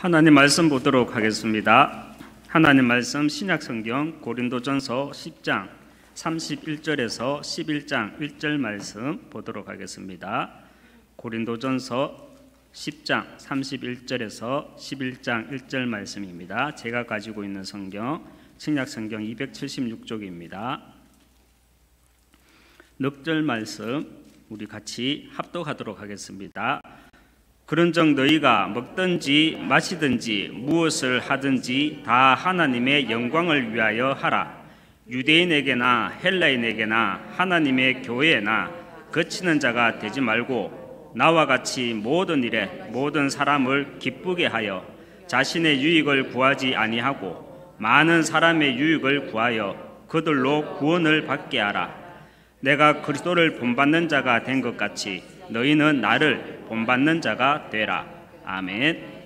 하나님 말씀 보도록 하겠습니다. 하나님 말씀 신약 성경 고린도전서 10장 31절에서 11장 1절 말씀 보도록 하겠습니다. 고린도전서 10장 31절에서 11장 1절 말씀입니다. 제가 가지고 있는 성경 신약 성경 276쪽입니다. 넉절 말씀 우리 같이 합독하도록 하겠습니다. 그런즉 너희가 먹든지 마시든지 무엇을 하든지 다 하나님의 영광을 위하여 하라. 유대인에게나 헬라인에게나 하나님의 교회나 거치는 자가 되지 말고 나와 같이 모든 일에 모든 사람을 기쁘게 하여 자신의 유익을 구하지 아니하고 많은 사람의 유익을 구하여 그들로 구원을 받게 하라. 내가 그리스도를 본받는 자가 된 것 같이 너희는 나를 본받는 자가 되라. 아멘.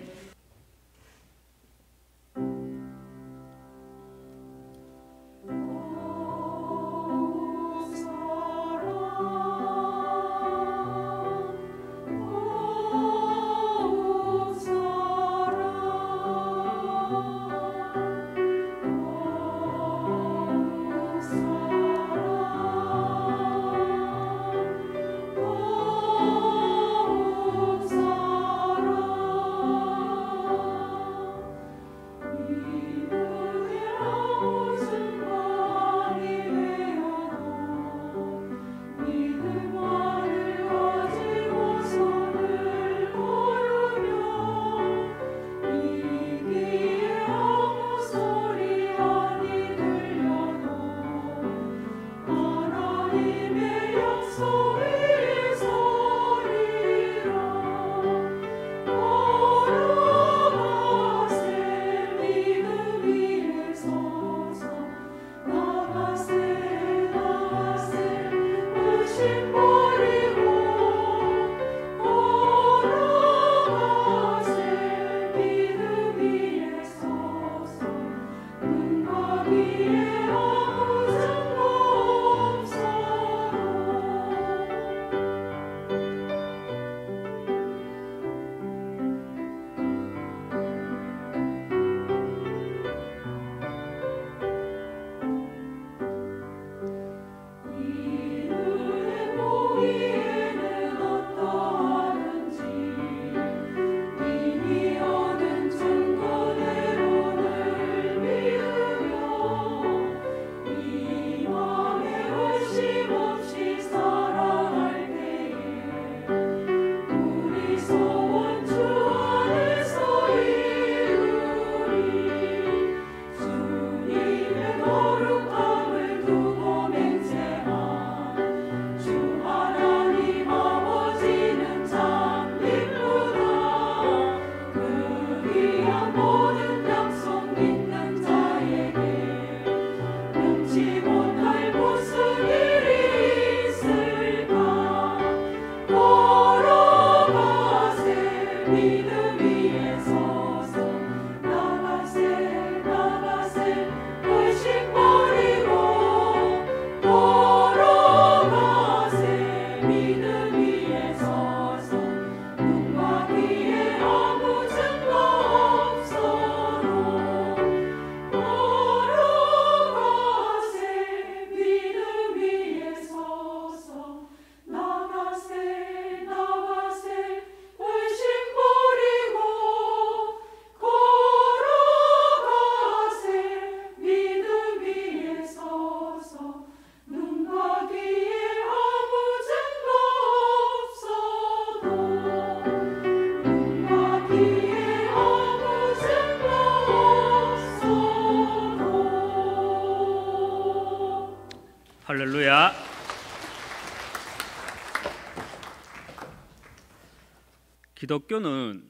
기독교는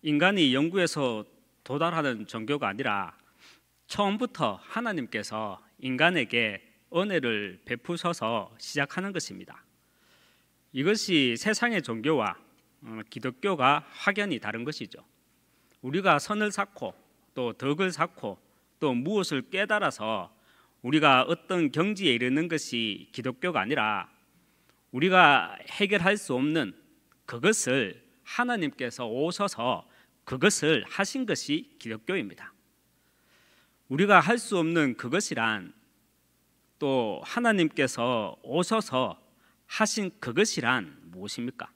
인간이 연구해서 도달하는 종교가 아니라 처음부터 하나님께서 인간에게 은혜를 베푸셔서 시작하는 것입니다. 이것이 세상의 종교와 어, 기독교가 확연히 다른 것이죠. 우리가 선을 쌓고 또 덕을 쌓고 또 무엇을 깨달아서 우리가 어떤 경지에 이르는 것이 기독교가 아니라 우리가 해결할 수 없는 그것을 하나님께서 오셔서 그것을 하신 것이 기독교입니다. 우리가 할 수 없는 그것이란 또 하나님께서 오셔서 하신 그것이란 무엇입니까?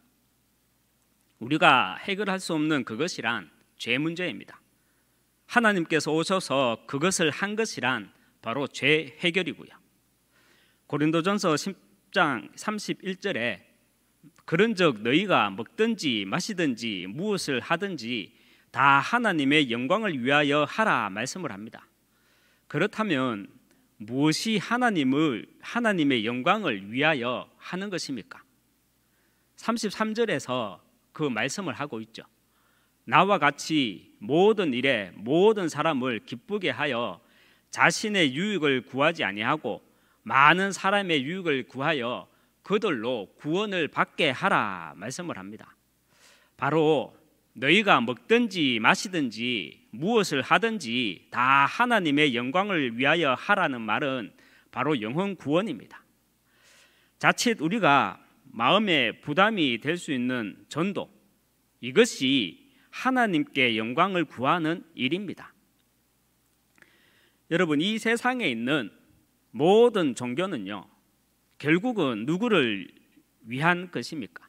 우리가 해결할 수 없는 그것이란 죄 문제입니다. 하나님께서 오셔서 그것을 한 것이란 바로 죄 해결이고요. 고린도전서 10장 31절에 그런즉 너희가 먹든지 마시든지 무엇을 하든지 다 하나님의 영광을 위하여 하라 말씀을 합니다. 그렇다면 무엇이 하나님을 하나님의 영광을 위하여 하는 것입니까? 33절에서 그 말씀을 하고 있죠. 나와 같이 모든 일에 모든 사람을 기쁘게 하여 자신의 유익을 구하지 아니하고 많은 사람의 유익을 구하여 그들로 구원을 받게 하라 말씀을 합니다. 바로 너희가 먹든지 마시든지 무엇을 하든지 다 하나님의 영광을 위하여 하라는 말은 바로 영혼 구원입니다. 자칫 우리가 마음의 부담이 될 수 있는 전도 이것이 하나님께 영광을 구하는 일입니다. 여러분 이 세상에 있는 모든 종교는요 결국은 누구를 위한 것입니까?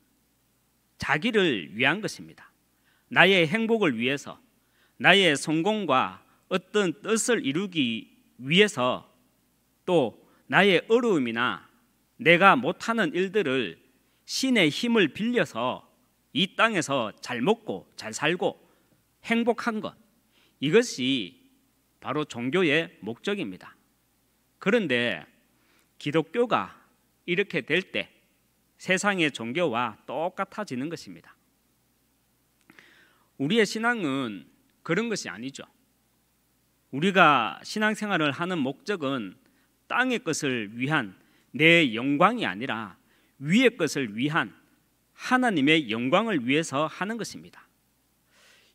자기를 위한 것입니다. 나의 행복을 위해서, 나의 성공과 어떤 뜻을 이루기 위해서 또 나의 어려움이나 내가 못하는 일들을 신의 힘을 빌려서 이 땅에서 잘 먹고 잘 살고 행복한 것 이것이 바로 종교의 목적입니다. 그런데 기독교가 이렇게 될 때 세상의 종교와 똑같아지는 것입니다. 우리의 신앙은 그런 것이 아니죠. 우리가 신앙생활을 하는 목적은 땅의 것을 위한 내 영광이 아니라 위의 것을 위한 하나님의 영광을 위해서 하는 것입니다.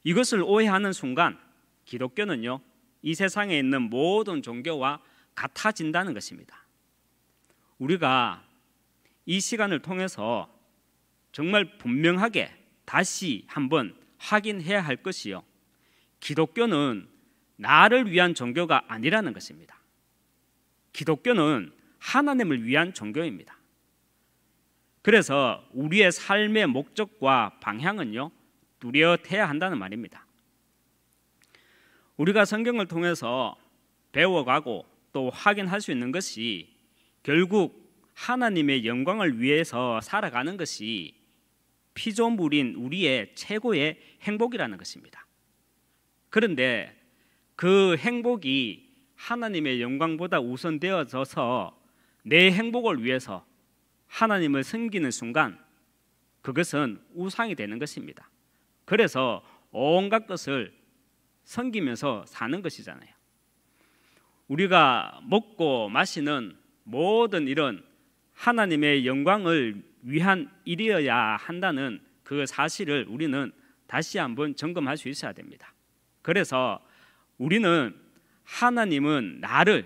이것을 오해하는 순간 기독교는요. 이 세상에 있는 모든 종교와 같아진다는 것입니다. 우리가 이 시간을 통해서 정말 분명하게 다시 한번 확인해야 할 것이요. 기독교는 나를 위한 종교가 아니라는 것입니다. 기독교는 하나님을 위한 종교입니다. 그래서 우리의 삶의 목적과 방향은요, 뚜렷해야 한다는 말입니다. 우리가 성경을 통해서 배워가고 또 확인할 수 있는 것이 결국 하나님의 영광을 위해서 살아가는 것이 피조물인 우리의 최고의 행복이라는 것입니다. 그런데 그 행복이 하나님의 영광보다 우선되어져서 내 행복을 위해서 하나님을 섬기는 순간 그것은 우상이 되는 것입니다. 그래서 온갖 것을 섬기면서 사는 것이잖아요. 우리가 먹고 마시는 모든 이런 하나님의 영광을 위한 일이어야 한다는 그 사실을 우리는 다시 한번 점검할 수 있어야 됩니다. 그래서 우리는 하나님은 나를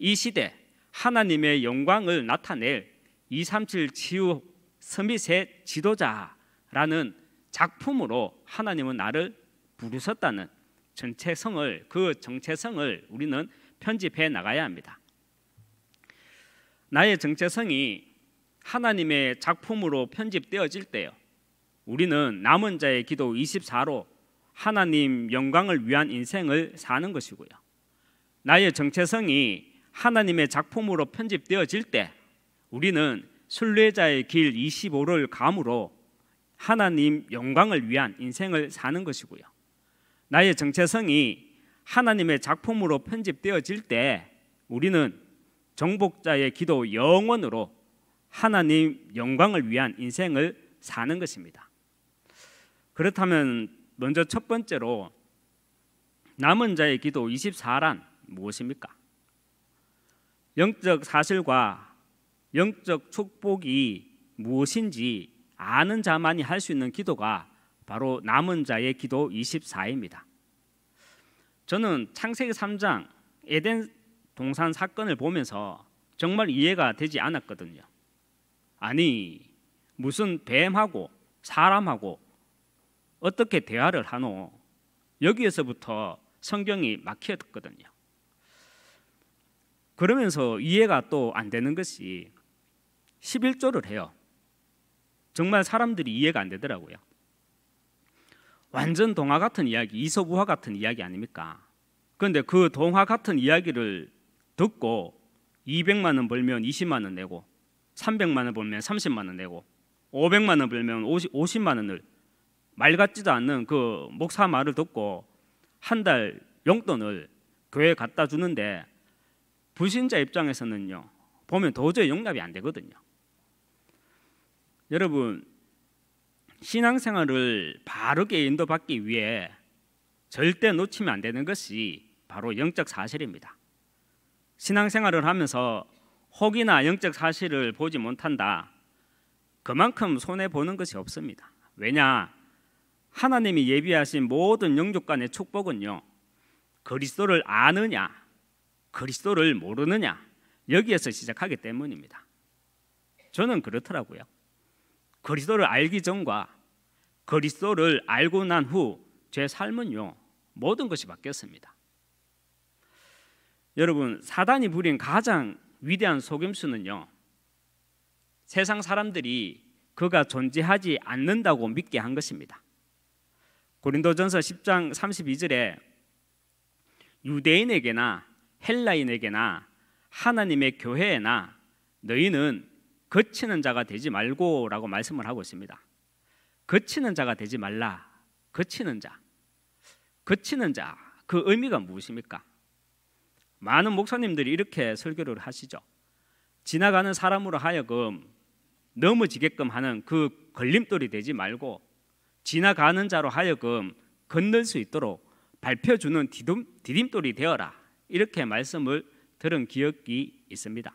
이 시대 하나님의 영광을 나타낼 237 치유 서밋의 지도자라는 작품으로 하나님은 나를 부르셨다는 전체성을 그 정체성을 우리는 편집해 나가야 합니다. 나의 정체성이 하나님의 작품으로 편집되어질 때요. 우리는 남은 자의 기도 24로 하나님 영광을 위한 인생을 사는 것이고요. 나의 정체성이 하나님의 작품으로 편집되어질 때 우리는 순례자의 길 25를 감으로 하나님 영광을 위한 인생을 사는 것이고요. 나의 정체성이 하나님의 작품으로 편집되어질 때 우리는 정복자의 기도 영원으로 하나님 영광을 위한 인생을 사는 것입니다. 그렇다면 먼저 첫 번째로 남은 자의 기도 24란 무엇입니까? 영적 사실과 영적 축복이 무엇인지 아는 자만이 할 수 있는 기도가 바로 남은 자의 기도 24입니다. 저는 창세기 3장 에덴 동산 사건을 보면서 정말 이해가 되지 않았거든요. 아니 무슨 뱀하고 사람하고 어떻게 대화를 하노? 여기에서부터 성경이 막혔거든요. 그러면서 이해가 또 안 되는 것이 11조를 해요. 정말 사람들이 이해가 안 되더라고요. 완전 동화 같은 이야기, 이서부화 같은 이야기 아닙니까? 그런데 그 동화 같은 이야기를 듣고 200만 원 벌면 20만 원 내고 300만 원 벌면 30만 원 내고 500만 원 벌면 50, 50만 원을 말 같지도 않는 그 목사 말을 듣고 한 달 용돈을 교회에 갖다 주는데 불신자 입장에서는요 보면 도저히 용납이 안 되거든요. 여러분 신앙생활을 바르게 인도받기 위해 절대 놓치면 안 되는 것이 바로 영적 사실입니다. 신앙생활을 하면서 혹이나 영적 사실을 보지 못한다. 그만큼 손해 보는 것이 없습니다. 왜냐? 하나님이 예비하신 모든 영족 간의 축복은요. 그리스도를 아느냐, 그리스도를 모르느냐 여기에서 시작하기 때문입니다. 저는 그렇더라고요. 그리스도를 알기 전과 그리스도를 알고 난 후 제 삶은요 모든 것이 바뀌었습니다. 여러분 사단이 부린 가장 위대한 속임수는요. 세상 사람들이 그가 존재하지 않는다고 믿게 한 것입니다. 고린도전서 10장 32절에 유대인에게나 헬라인에게나 하나님의 교회에나 너희는 거치는 자가 되지 말고라고 말씀을 하고 있습니다. 거치는 자가 되지 말라. 거치는 자. 거치는 자. 그 의미가 무엇입니까? 많은 목사님들이 이렇게 설교를 하시죠. 지나가는 사람으로 하여금 넘어지게끔 하는 그 걸림돌이 되지 말고 지나가는 자로 하여금 건널 수 있도록 밟혀주는 디딤, 디딤돌이 되어라 이렇게 말씀을 들은 기억이 있습니다.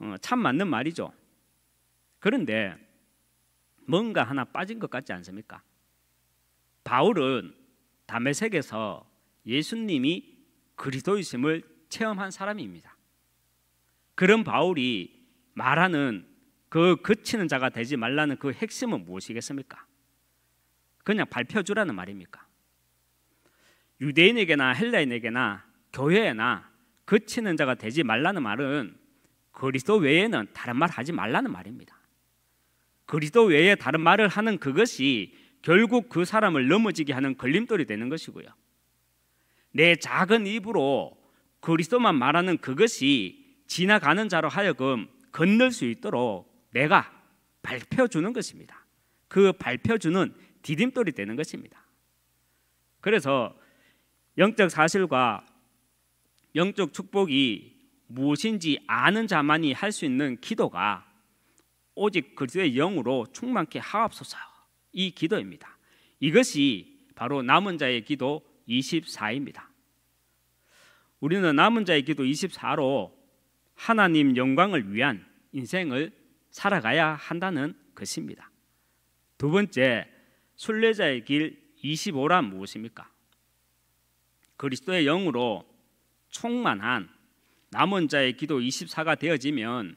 어, 참 맞는 말이죠. 그런데 뭔가 하나 빠진 것 같지 않습니까? 바울은 담에색에서 예수님이 그리스도이심을 체험한 사람입니다. 그런 바울이 말하는 그 그치는 자가 되지 말라는 그 핵심은 무엇이겠습니까? 그냥 발표주라는 말입니까? 유대인에게나 헬라인에게나 교회에나 그치는 자가 되지 말라는 말은 그리스도 외에는 다른 말 하지 말라는 말입니다. 그리스도 외에 다른 말을 하는 그것이 결국 그 사람을 넘어지게 하는 걸림돌이 되는 것이고요. 내 작은 입으로 그리스도만 말하는 그것이 지나가는 자로 하여금 건널 수 있도록 내가 발혀 주는 것입니다. 그발혀 주는 디딤돌이 되는 것입니다. 그래서 영적 사실과 영적 축복이 무엇인지 아는 자만이 할 수 있는 기도가 오직 그리스도의 영으로 충만케 하옵소서 이 기도입니다. 이것이 바로 남은 자의 기도 24입니다. 우리는 남은 자의 기도 24로 하나님 영광을 위한 인생을 살아가야 한다는 것입니다. 두 번째, 순례자의 길 25란 무엇입니까? 그리스도의 영으로 충만한 남은 자의 기도 24가 되어지면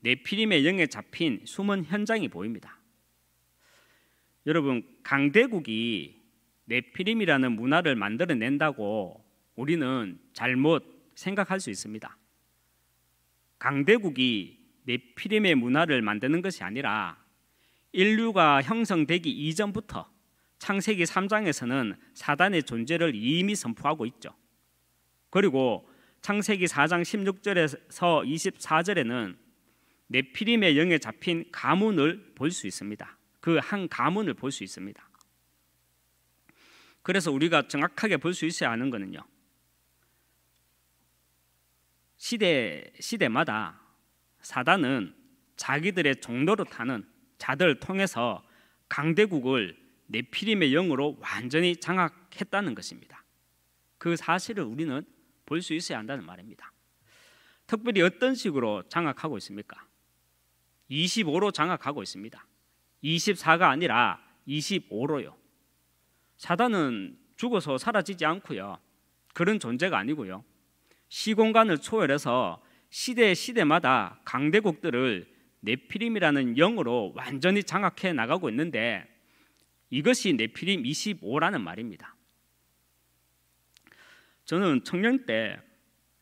네피림의 영에 잡힌 숨은 현장이 보입니다. 여러분, 강대국이 네피림이라는 문화를 만들어낸다고 우리는 잘못 생각할 수 있습니다. 강대국이 네피림의 문화를 만드는 것이 아니라 인류가 형성되기 이전부터 창세기 3장에서는 사단의 존재를 이미 선포하고 있죠. 그리고 창세기 4장 16절에서 24절에는 네피림의 영에 잡힌 가문을 볼 수 있습니다. 그 한 가문을 볼 수 있습니다. 그래서 우리가 정확하게 볼 수 있어야 하는 것은요. 시대 시대마다 사단은 자기들의 종로로 타는 자들 통해서 강대국을 네피림의 영으로 완전히 장악했다는 것입니다. 그 사실을 우리는 볼 수 있어야 한다는 말입니다. 특별히 어떤 식으로 장악하고 있습니까? 25로 장악하고 있습니다. 24가 아니라 25로요. 사단은 죽어서 사라지지 않고요. 그런 존재가 아니고요. 시공간을 초월해서 시대 시대마다 강대국들을 네피림이라는 영으로 완전히 장악해 나가고 있는데 이것이 네피림 25라는 말입니다. 저는 청년 때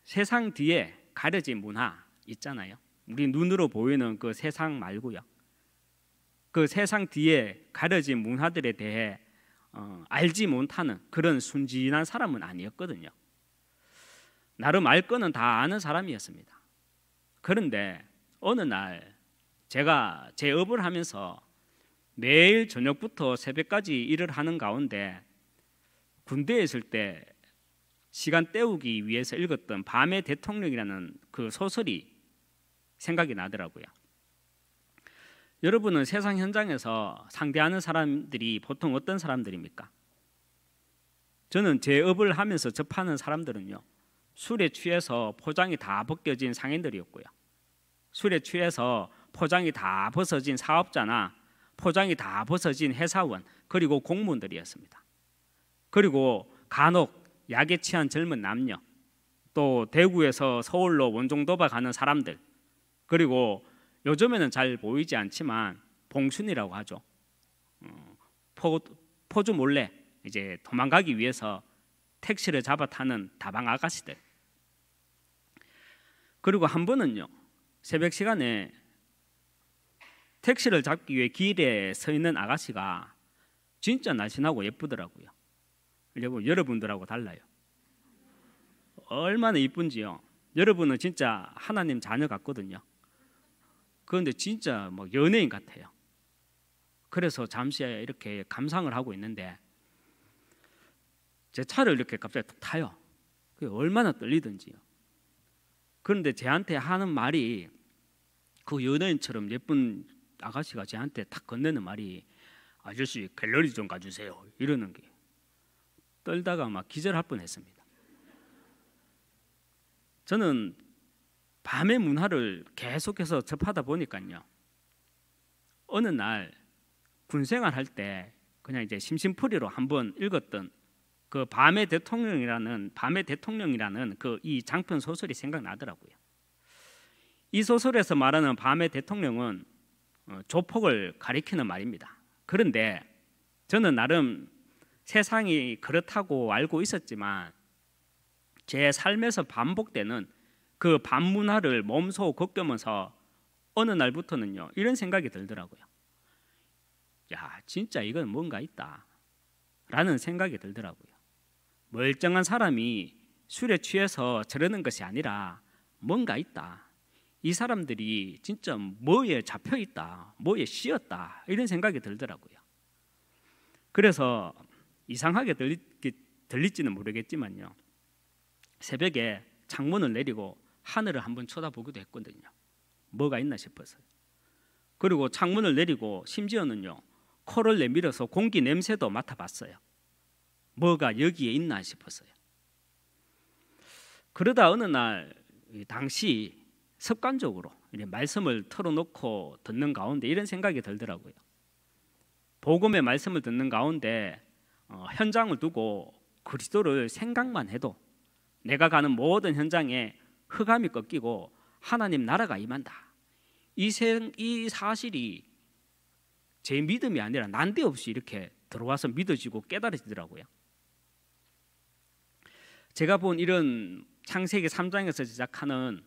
세상 뒤에 가려진 문화 있잖아요. 우리 눈으로 보이는 그 세상 말고요. 그 세상 뒤에 가려진 문화들에 대해 어, 알지 못하는 그런 순진한 사람은 아니었거든요. 나름 알 거는 다 아는 사람이었습니다. 그런데 어느 날 제가 제 업을 하면서 매일 저녁부터 새벽까지 일을 하는 가운데 군대에 있을 때 시간 때우기 위해서 읽었던 밤의 대통령이라는 그 소설이 생각이 나더라고요. 여러분은 세상 현장에서 상대하는 사람들이 보통 어떤 사람들입니까? 저는 제 업을 하면서 접하는 사람들은요. 술에 취해서 포장이 다 벗겨진 상인들이었고요. 술에 취해서 포장이 다 벗어진 사업자나 포장이 다 벗어진 회사원 그리고 공무원들이었습니다. 그리고 간혹 약에 취한 젊은 남녀 또 대구에서 서울로 원종도박 하는 사람들 그리고 요즘에는 잘 보이지 않지만 봉순이라고 하죠. 어, 포, 포주 몰래 이제 도망가기 위해서 택시를 잡아 타는 다방 아가씨들. 그리고 한 번은요 새벽 시간에 택시를 잡기 위해 길에 서 있는 아가씨가 진짜 날씬하고 예쁘더라고요. 여러분 여러분들하고 달라요. 얼마나 이쁜지요. 여러분은 진짜 하나님 자녀 같거든요. 그런데 진짜 뭐 연예인 같아요. 그래서 잠시 이렇게 감상을 하고 있는데 제 차를 이렇게 갑자기 타요. 그게 얼마나 떨리든지요. 그런데 제한테 하는 말이 그 연예인처럼 예쁜 아가씨가 제한테 탁 건네는 말이 아저씨 갤러리 좀 가주세요 이러는 게 떨다가 막 기절할 뻔했습니다. 저는 밤의 문화를 계속해서 접하다 보니까요. 어느 날 군생활할 때 그냥 이제 심심풀이로 한번 읽었던 그 밤의 대통령이라는 밤의 대통령이라는 그 이 장편 소설이 생각나더라고요. 이 소설에서 말하는 밤의 대통령은 어, 조폭을 가리키는 말입니다. 그런데 저는 나름 세상이 그렇다고 알고 있었지만 제 삶에서 반복되는 그 반문화를 몸소 겪으면서 어느 날부터는요 이런 생각이 들더라고요. 야 진짜 이건 뭔가 있다라는 생각이 들더라고요. 멀쩡한 사람이 술에 취해서 저러는 것이 아니라 뭔가 있다. 이 사람들이 진짜 뭐에 잡혀 있다, 뭐에 씌었다 이런 생각이 들더라고요. 그래서 이상하게 들리, 들릴지는 모르겠지만요. 새벽에 창문을 내리고 하늘을 한번 쳐다보기도 했거든요. 뭐가 있나 싶어서. 그리고 창문을 내리고 심지어는요. 코를 내밀어서 공기 냄새도 맡아봤어요. 뭐가 여기에 있나 싶었어요. 그러다 어느 날 당시 습관적으로 말씀을 털어놓고 듣는 가운데 이런 생각이 들더라고요. 복음의 말씀을 듣는 가운데 어, 현장을 두고 그리스도를 생각만 해도 내가 가는 모든 현장에 흑암이 꺾이고 하나님 나라가 임한다. 이, 생, 이 사실이 제 믿음이 아니라 난데없이 이렇게 들어와서 믿어지고 깨달아지더라고요. 제가 본 이런 창세기 3장에서 시작하는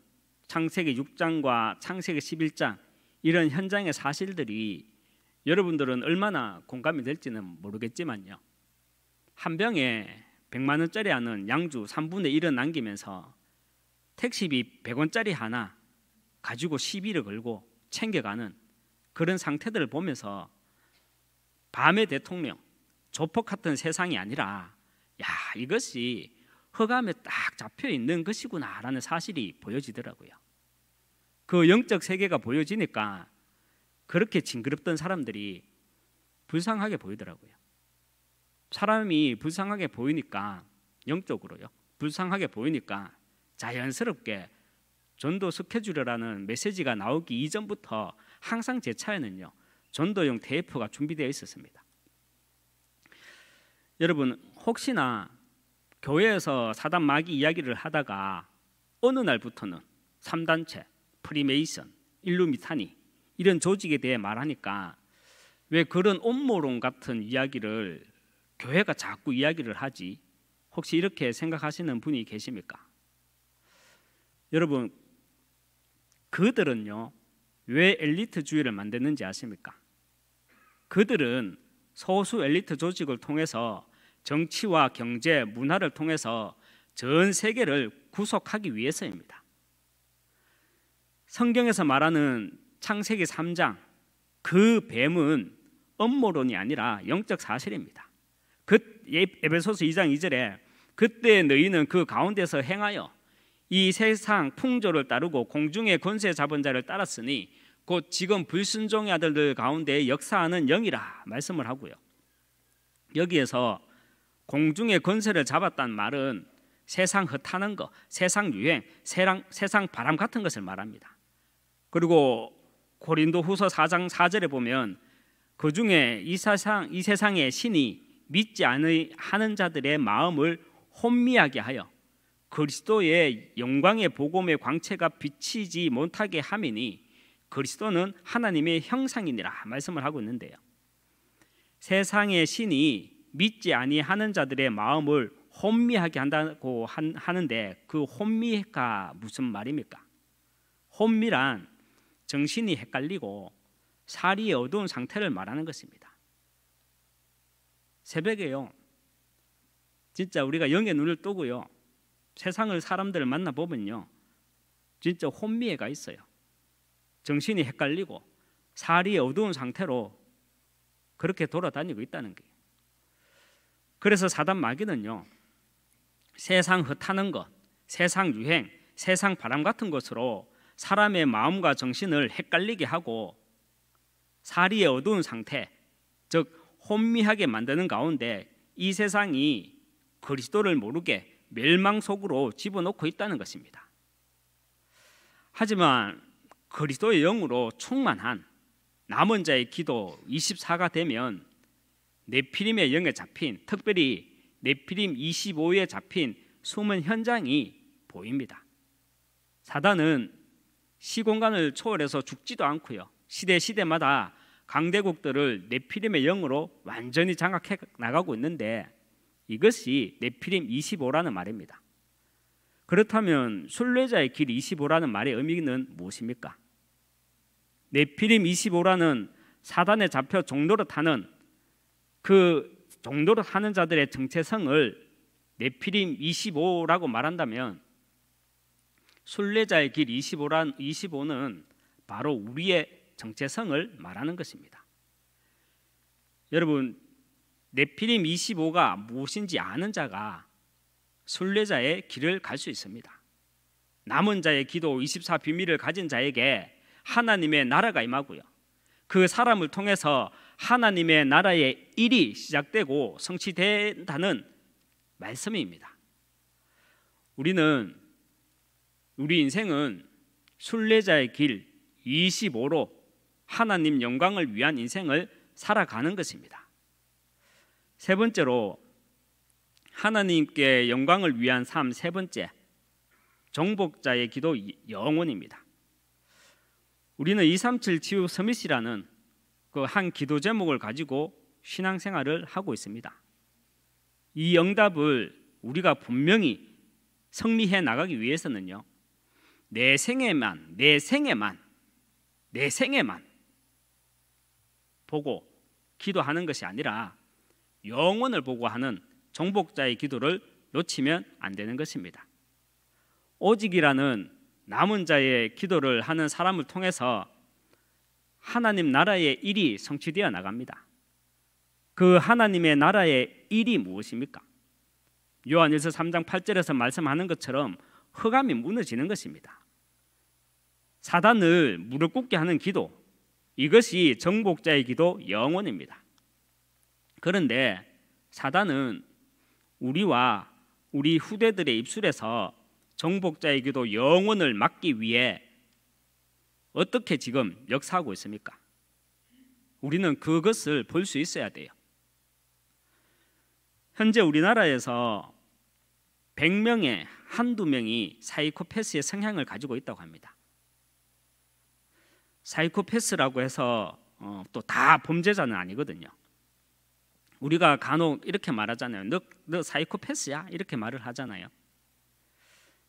창세기 6장과 창세기 11장 이런 현장의 사실들이 여러분들은 얼마나 공감이 될지는 모르겠지만요. 한 병에 100만 원짜리 하는 양주 3분의 1을 남기면서 택시비 100원짜리 하나 가지고 시비를 걸고 챙겨가는 그런 상태들을 보면서 밤의 대통령 조폭 같은 세상이 아니라 야 이것이 허감에 딱 잡혀 있는 것이구나라는 사실이 보여지더라고요. 그 영적 세계가 보여지니까 그렇게 징그럽던 사람들이 불쌍하게 보이더라고요. 사람이 불쌍하게 보이니까 영적으로요. 불쌍하게 보이니까 자연스럽게 전도 스케줄이라는 메시지가 나오기 이전부터 항상 제 차에는요 전도용 테이프가 준비되어 있었습니다. 여러분 혹시나 교회에서 사단 마귀 이야기를 하다가 어느 날부터는 3단체, 프리메이슨, 일루미타니 이런 조직에 대해 말하니까 왜 그런 음모론 같은 이야기를 교회가 자꾸 이야기를 하지? 혹시 이렇게 생각하시는 분이 계십니까? 여러분 그들은요 왜 엘리트주의를 만드는지 아십니까? 그들은 소수 엘리트 조직을 통해서 정치와 경제, 문화를 통해서 전 세계를 구속하기 위해서입니다. 성경에서 말하는 창세기 3장 그 뱀은 업무론이 아니라 영적 사실입니다. 그 에베소서 2장 2절에 그때 너희는 그 가운데서 행하여 이 세상 풍조를 따르고 공중의 권세 잡은 자를 따랐으니 곧 지금 불순종의 아들들 가운데 역사하는 영이라 말씀을 하고요. 여기에서 공중의 권세를 잡았다는 말은 세상 흩하는 것, 세상 유행, 세상, 세상 바람 같은 것을 말합니다. 그리고 고린도 후서 4장 4절에 보면 그 중에 이 세상 이 세상의 신이 믿지 않으 하는 자들의 마음을 혼미하게 하여 그리스도의 영광의 복음의 광채가 비치지 못하게 함이니 그리스도는 하나님의 형상이니라 말씀을 하고 있는데요. 세상의 신이 믿지 아니하는 자들의 마음을 혼미하게 한다고 하는데 그 혼미가 무슨 말입니까? 혼미란 정신이 헷갈리고 살이 어두운 상태를 말하는 것입니다. 새벽에요. 진짜 우리가 영의 눈을 뜨고요. 세상을 사람들을 만나 보면요. 진짜 혼미해가 있어요. 정신이 헷갈리고 살이 어두운 상태로 그렇게 돌아다니고 있다는 거예요. 그래서 사단 마귀는요. 세상 흩하는 것, 세상 유행, 세상 바람 같은 것으로 사람의 마음과 정신을 헷갈리게 하고 사리의 어두운 상태, 즉 혼미하게 만드는 가운데 이 세상이 그리스도를 모르게 멸망 속으로 집어넣고 있다는 것입니다. 하지만 그리스도의 영으로 충만한 남은 자의 기도 24가 되면 네피림의 영에 잡힌 특별히 네피림 25에 잡힌 숨은 현장이 보입니다. 사단은 시공간을 초월해서 죽지도 않고요. 시대 시대마다 강대국들을 네피림의 영으로 완전히 장악해 나가고 있는데 이것이 네피림 25라는 말입니다. 그렇다면 순례자의 길 25라는 말의 의미는 무엇입니까? 네피림 25라는 사단에 잡혀 종노릇하는 그 종노릇하는 자들의 정체성을 네피림 25라고 말한다면 순례자의 길 25란 25는 바로 우리의 정체성을 말하는 것입니다. 여러분 네피림 25가 무엇인지 아는 자가 순례자의 길을 갈 수 있습니다. 남은 자의 기도 24 비밀을 가진 자에게 하나님의 나라가 임하고요. 그 사람을 통해서 하나님의 나라의 일이 시작되고 성취된다는 말씀입니다. 우리는 우리 인생은 순례자의 길 25로 하나님 영광을 위한 인생을 살아가는 것입니다. 세 번째로 하나님께 영광을 위한 삶 세 번째 정복자의 기도 영원입니다. 우리는 237 지우 서밋이라는 그 한 기도 제목을 가지고 신앙생활을 하고 있습니다. 이 응답을 우리가 분명히 승리해 나가기 위해서는요. 내 생에만 내 생에만 내 생에만 보고 기도하는 것이 아니라 영원을 보고하는 정복자의 기도를 놓치면 안 되는 것입니다. 오직이라는 남은 자의 기도를 하는 사람을 통해서 하나님 나라의 일이 성취되어 나갑니다. 그 하나님의 나라의 일이 무엇입니까? 요한일서 3장 8절에서 말씀하는 것처럼 흑암이 무너지는 것입니다. 사단을 무릎 꿇게 하는 기도 이것이 정복자의 기도 영원입니다. 그런데 사단은 우리와 우리 후대들의 입술에서 정복자이기도 영혼을 막기 위해 어떻게 지금 역사하고 있습니까? 우리는 그것을 볼 수 있어야 돼요. 현재 우리나라에서 100명에 한두 명이 사이코패스의 성향을 가지고 있다고 합니다. 사이코패스라고 해서 어, 또다 범죄자는 아니거든요. 우리가 간혹 이렇게 말하잖아요. 너, 너 사이코패스야 이렇게 말을 하잖아요.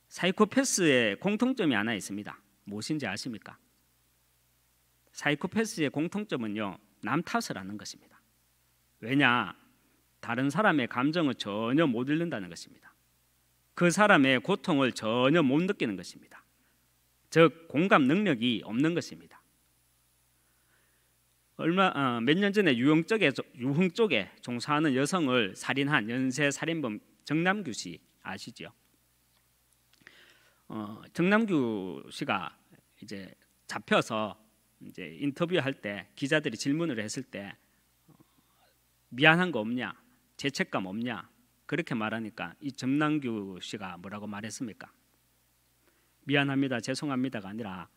사이코패스의 공통점이 하나 있습니다. 무엇인지 아십니까? 사이코패스의 공통점은요. 남 탓을 하는 것입니다. 왜냐? 다른 사람의 감정을 전혀 못 읽는다는 것입니다. 그 사람의 고통을 전혀 못 느끼는 것입니다. 즉 공감 능력이 없는 것입니다. 얼마 어, 몇년 전에 유흥 쪽에 유흥 쪽에 종사하는 여성을 살인한 연쇄 살인범 정남규 씨 아시죠? 어, 정남규 씨가 이제 잡혀서 이제 인터뷰할 때 기자들이 질문을 했을 때 어, 미안한 거 없냐, 죄책감 없냐 그렇게 말하니까 이 정남규 씨가 뭐라고 말했습니까? 미안합니다, 죄송합니다가 아니라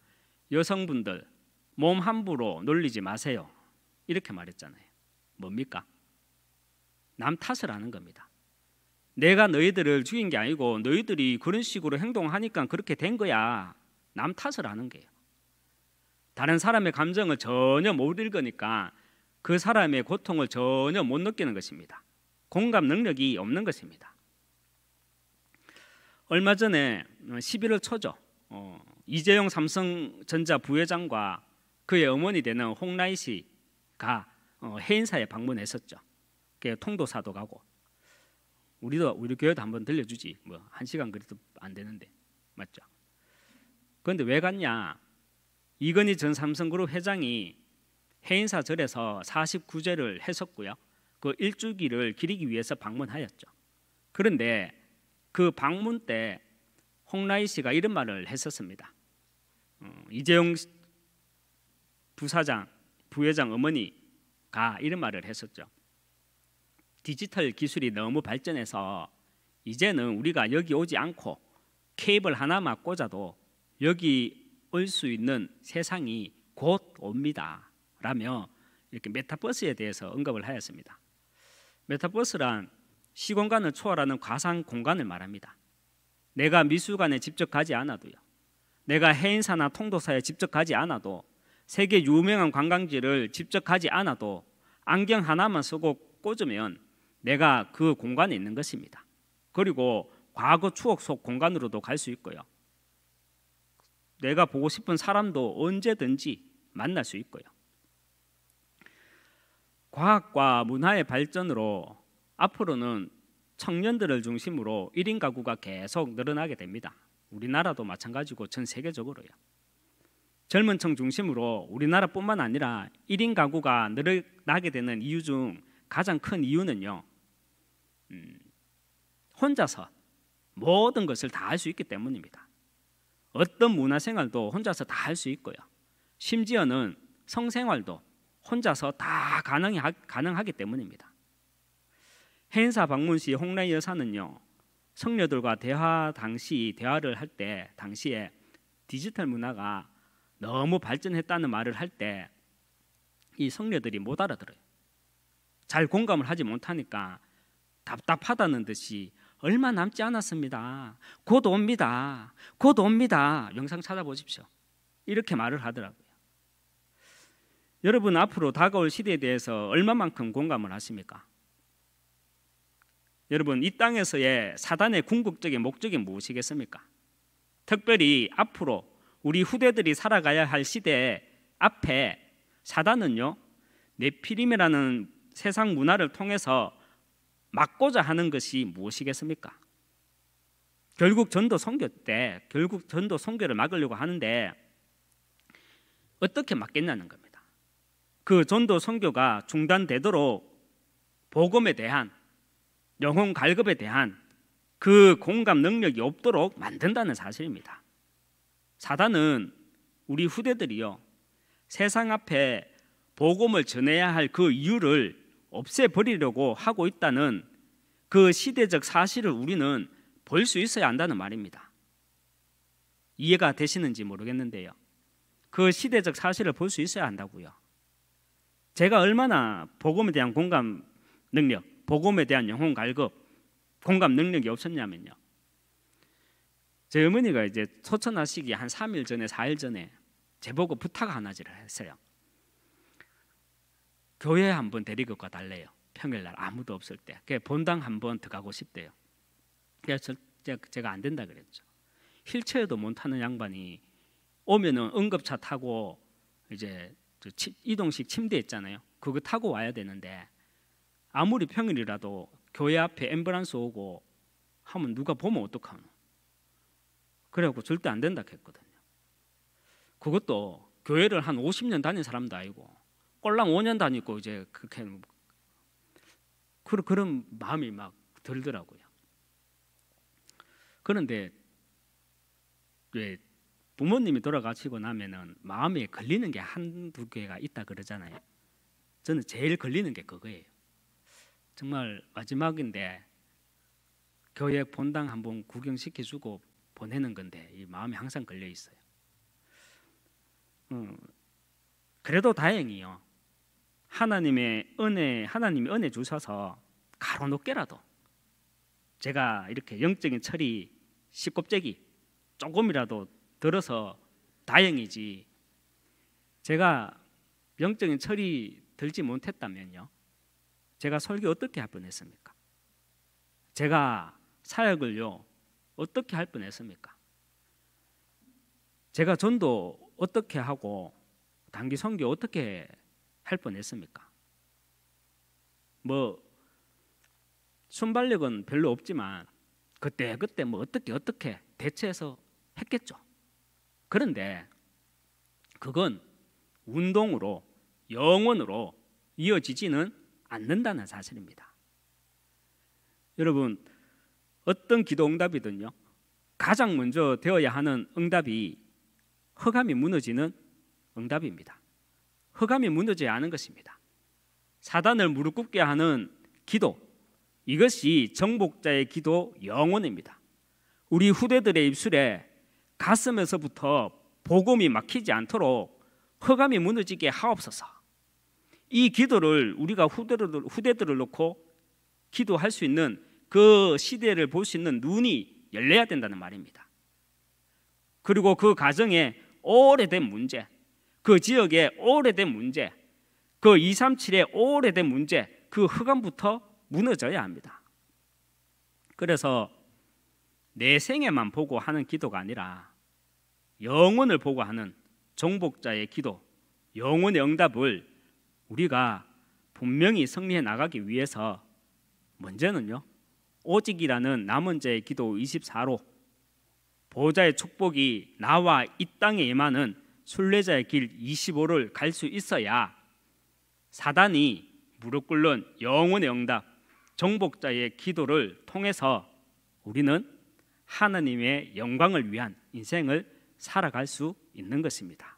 여성분들 몸 함부로 놀리지 마세요. 이렇게 말했잖아요. 뭡니까? 남 탓을 하는 겁니다. 내가 너희들을 죽인 게 아니고 너희들이 그런 식으로 행동하니까 그렇게 된 거야. 남 탓을 하는 거예요. 다른 사람의 감정을 전혀 못 읽으니까 그 사람의 고통을 전혀 못 느끼는 것입니다. 공감 능력이 없는 것입니다. 얼마 전에 11월 어, 초죠. 어, 이재용 삼성전자 부회장과 그의 어머니 되는 홍라이 씨가 어, 해인사에 방문했었죠. 그 통도사도 가고 우리도 우리 교회도 한번 들려주지 뭐한 시간 그래도 안 되는데 맞죠? 그런데 왜 갔냐? 이건희 전 삼성그룹 회장이 해인사 절에서 49제를 했었고요. 그 일주기를 기리기 위해서 방문하였죠. 그런데 그 방문 때 홍라이 씨가 이런 말을 했었습니다. 어, 이재용 부사장, 부회장 어머니가 이런 말을 했었죠. 디지털 기술이 너무 발전해서 이제는 우리가 여기 오지 않고 케이블 하나만 꽂아도 여기 올 수 있는 세상이 곧 옵니다. 라며 이렇게 메타버스에 대해서 언급을 하였습니다. 메타버스란 시공간을 초월하는 과상 공간을 말합니다. 내가 미술관에 직접 가지 않아도요. 내가 해인사나 통도사에 직접 가지 않아도 세계 유명한 관광지를 직접 가지 않아도 안경 하나만 쓰고 꽂으면 내가 그 공간에 있는 것입니다. 그리고 과거 추억 속 공간으로도 갈 수 있고요. 내가 보고 싶은 사람도 언제든지 만날 수 있고요. 과학과 문화의 발전으로 앞으로는 청년들을 중심으로 1인 가구가 계속 늘어나게 됩니다. 우리나라도 마찬가지고 전 세계적으로요. 젊은 층 중심으로 우리나라뿐만 아니라 1인 가구가 늘어나게 되는 이유 중 가장 큰 이유는요. 음, 혼자서 모든 것을 다 할 수 있기 때문입니다. 어떤 문화생활도 혼자서 다 할 수 있고요. 심지어는 성생활도 혼자서 다 가능하, 가능하기 때문입니다. 행사 방문 시 홍래 여사는요. 성녀들과 대화 당시 대화를 할 때 당시에 디지털 문화가 너무 발전했다는 말을 할 때 이 성녀들이 못 알아들어요. 잘 공감을 하지 못하니까 답답하다는 듯이 얼마 남지 않았습니다. 곧 옵니다. 곧 옵니다. 영상 찾아보십시오. 이렇게 말을 하더라고요. 여러분 앞으로 다가올 시대에 대해서 얼마만큼 공감을 하십니까? 여러분 이 땅에서의 사단의 궁극적인 목적이 무엇이겠습니까? 특별히 앞으로 우리 후대들이 살아가야 할 시대 앞에 사단은요 네피림이라는 세상 문화를 통해서 막고자 하는 것이 무엇이겠습니까? 결국 전도 선교 때 결국 전도 선교를 막으려고 하는데 어떻게 막겠냐는 겁니다. 그 전도 선교가 중단되도록 복음에 대한 영혼 갈급에 대한 그 공감 능력이 없도록 만든다는 사실입니다. 사단은 우리 후대들이요 세상 앞에 복음을 전해야 할 그 이유를 없애버리려고 하고 있다는 그 시대적 사실을 우리는 볼 수 있어야 한다는 말입니다. 이해가 되시는지 모르겠는데요. 그 시대적 사실을 볼 수 있어야 한다고요. 제가 얼마나 복음에 대한 공감 능력, 복음에 대한 영혼 갈급, 공감 능력이 없었냐면요. 저희 어머니가 이제 소천하시기 한 3일 전에 4일 전에 제보고 부탁 하나지를 했어요. 교회 한번 데리고 가 달래요. 평일 날 아무도 없을 때. 그 본당 한번 들어가고 싶대요. 그래서 제가 안 된다 그랬죠. 휠체어도 못 타는 양반이 오면은 응급차 타고 이제 이동식 침대 있잖아요. 그거 타고 와야 되는데 아무리 평일이라도 교회 앞에 앰뷸런스 오고 하면 누가 보면 어떡하노? 그래갖고 절대 안 된다 했거든요. 그것도 교회를 한 50년 다닌 사람도 아니고 꼴랑 5년 다니고 이제 그렇게 그 그런 마음이 막 들더라고요. 그런데 왜 부모님이 돌아가시고 나면은 마음에 걸리는 게 한 두 개가 있다 그러잖아요. 저는 제일 걸리는 게 그거예요. 정말 마지막인데 교회 본당 한번 구경시켜주고 보내는 건데 이 마음이 항상 걸려 있어요. 음, 그래도 다행이요. 하나님의 은혜, 하나님이 은혜 주셔서 가로높게라도 제가 이렇게 영적인 철이 시껍데기 조금이라도 들어서 다행이지. 제가 영적인 철이 들지 못했다면요. 제가 설교 어떻게 할 뻔했습니까? 제가 사역을요 어떻게 할 뻔했습니까? 제가 전도 어떻게 하고 단기 선교 어떻게 할 뻔했습니까? 뭐 순발력은 별로 없지만 그때 그때 뭐 어떻게 어떻게 대처해서 했겠죠. 그런데 그건 운동으로 영원으로 이어지지는 않는다는 사실입니다. 여러분 어떤 기도 응답이든요. 가장 먼저 되어야 하는 응답이 허감이 무너지는 응답입니다. 허감이 무너져야 하는 것입니다. 사단을 무릎 꿇게 하는 기도 이것이 정복자의 기도 영혼입니다. 우리 후대들의 입술에 가슴에서부터 복음이 막히지 않도록 허감이 무너지게 하옵소서. 이 기도를 우리가 후대들을, 후대들을 놓고 기도할 수 있는 그 시대를 볼 수 있는 눈이 열려야 된다는 말입니다. 그리고 그 가정에 오래된 문제, 그 지역에 오래된 문제, 그 237의 오래된 문제, 그 흑암부터 무너져야 합니다. 그래서 내 생애만 보고 하는 기도가 아니라 영혼을 보고 하는 정복자의 기도, 영혼의 응답을 우리가 분명히 승리해 나가기 위해서 먼저는요. 오직이라는 남은 제 기도 24로 보좌의 축복이 나와 이 땅에 임하는 순례자의 길 25를 갈 수 있어야 사단이 무릎 꿇는 영원의 응답 정복자의 기도를 통해서 우리는 하나님의 영광을 위한 인생을 살아갈 수 있는 것입니다.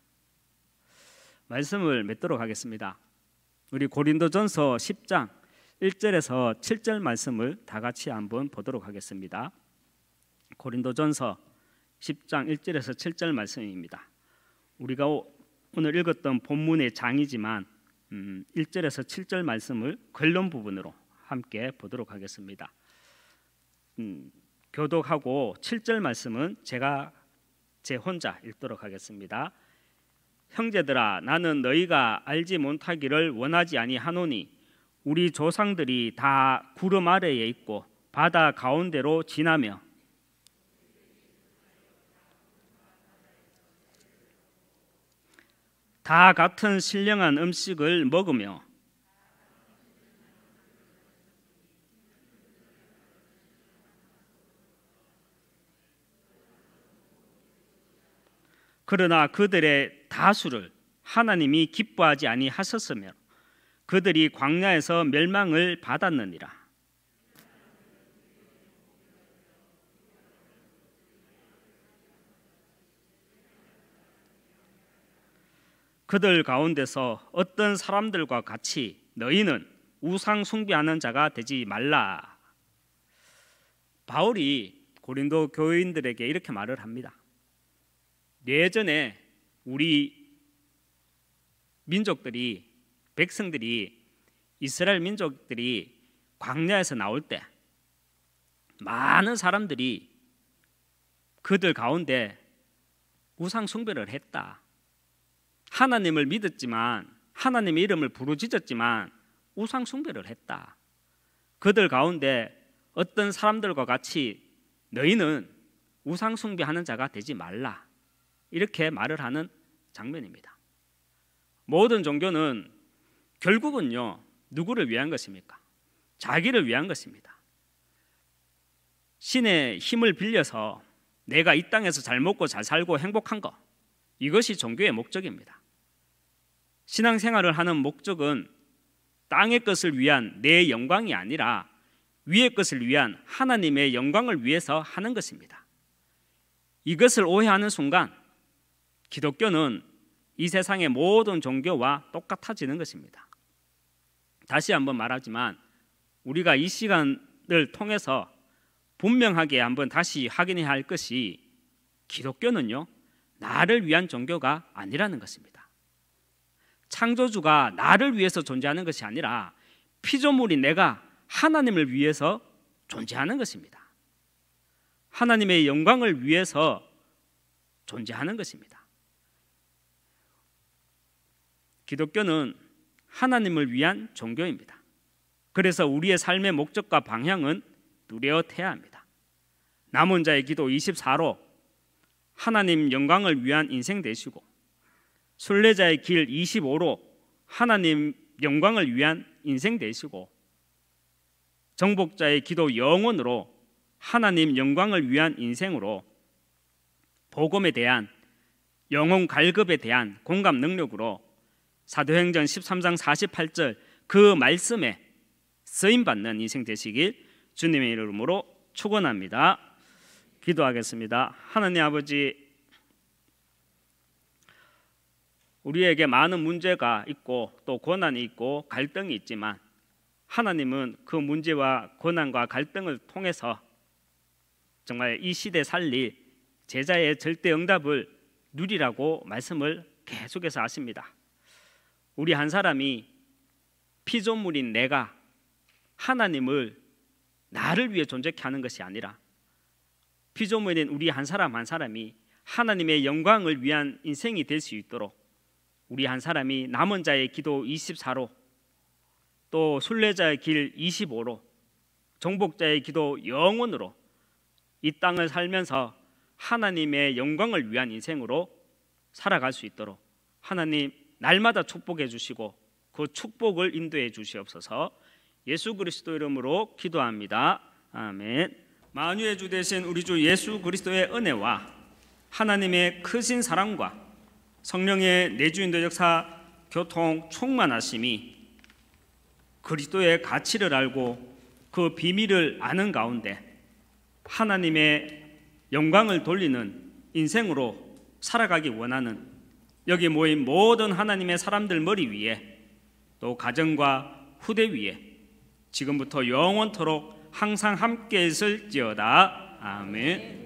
말씀을 맺도록 하겠습니다. 우리 고린도전서 10장 1절에서 7절 말씀을 다 같이 한번 보도록 하겠습니다. 고린도전서 10장 1절에서 7절 말씀입니다. 우리가 오늘 읽었던 본문의 장이지만 음, 1절에서 7절 말씀을 결론 부분으로 함께 보도록 하겠습니다. 음, 교독하고 7절 말씀은 제가 제 혼자 읽도록 하겠습니다. 형제들아 나는 너희가 알지 못하기를 원하지 아니하노니 우리 조상들이 다 구름 아래에 있고 바다 가운데로 지나며 다 같은 신령한 음식을 먹으며 그러나 그들의 다수를 하나님이 기뻐하지 아니하셨으며 그들이 광야에서 멸망을 받았느니라. 그들 가운데서 어떤 사람들과 같이 너희는 우상 숭배하는 자가 되지 말라. 바울이 고린도 교인들에게 이렇게 말을 합니다. 예전에 우리 민족들이 백성들이 이스라엘 민족들이 광야에서 나올 때 많은 사람들이 그들 가운데 우상 숭배를 했다. 하나님을 믿었지만 하나님의 이름을 부르짖었지만 우상 숭배를 했다. 그들 가운데 어떤 사람들과 같이 너희는 우상 숭배하는 자가 되지 말라. 이렇게 말을 하는 장면입니다. 모든 종교는 결국은요 누구를 위한 것입니까? 자기를 위한 것입니다. 신의 힘을 빌려서 내가 이 땅에서 잘 먹고 잘 살고 행복한 것 이것이 종교의 목적입니다. 신앙생활을 하는 목적은 땅의 것을 위한 내 영광이 아니라 위의 것을 위한 하나님의 영광을 위해서 하는 것입니다. 이것을 오해하는 순간 기독교는 이 세상의 모든 종교와 똑같아지는 것입니다. 다시 한번 말하지만 우리가 이 시간을 통해서 분명하게 한번 다시 확인해야 할 것이 기독교는요 나를 위한 종교가 아니라는 것입니다. 창조주가 나를 위해서 존재하는 것이 아니라 피조물이 내가 하나님을 위해서 존재하는 것입니다. 하나님의 영광을 위해서 존재하는 것입니다. 기독교는 하나님을 위한 종교입니다. 그래서 우리의 삶의 목적과 방향은 뚜렷해야 합니다. 남은 자의 기도 24로 하나님 영광을 위한 인생 되시고 순례자의 길 25로 하나님 영광을 위한 인생 되시고 정복자의 기도 영원으로 하나님 영광을 위한 인생으로 복음에 대한 영혼 갈급에 대한 공감 능력으로 사도행전 13장 48절 그 말씀에 쓰임 받는 인생 되시길 주님의 이름으로 축원합니다. 기도하겠습니다. 하나님 아버지 우리에게 많은 문제가 있고 또 고난이 있고 갈등이 있지만 하나님은 그 문제와 고난과 갈등을 통해서 정말 이 시대 살릴 제자의 절대 응답을 누리라고 말씀을 계속해서 하십니다. 우리 한 사람이 피조물인 내가 하나님을 나를 위해 존재케 하는 것이 아니라 피조물인 우리 한 사람 한 사람이 하나님의 영광을 위한 인생이 될 수 있도록 우리 한 사람이 남은 자의 기도 24로 또 순례자의 길 25로 정복자의 기도 영원으로 이 땅을 살면서 하나님의 영광을 위한 인생으로 살아갈 수 있도록 하나님 날마다 축복해 주시고 그 축복을 인도해 주시옵소서. 예수 그리스도 이름으로 기도합니다. 아멘. 만유의 주 되신 우리 주 예수 그리스도의 은혜와 하나님의 크신 사랑과 성령의 내주인도 역사 교통 충만하심이 그리스도의 가치를 알고 그 비밀을 아는 가운데 하나님의 영광을 돌리는 인생으로 살아가기 원하는 여기 모인 모든 하나님의 사람들 머리 위에 또 가정과 후대 위에 지금부터 영원토록 항상 함께 있을지어다. 아멘.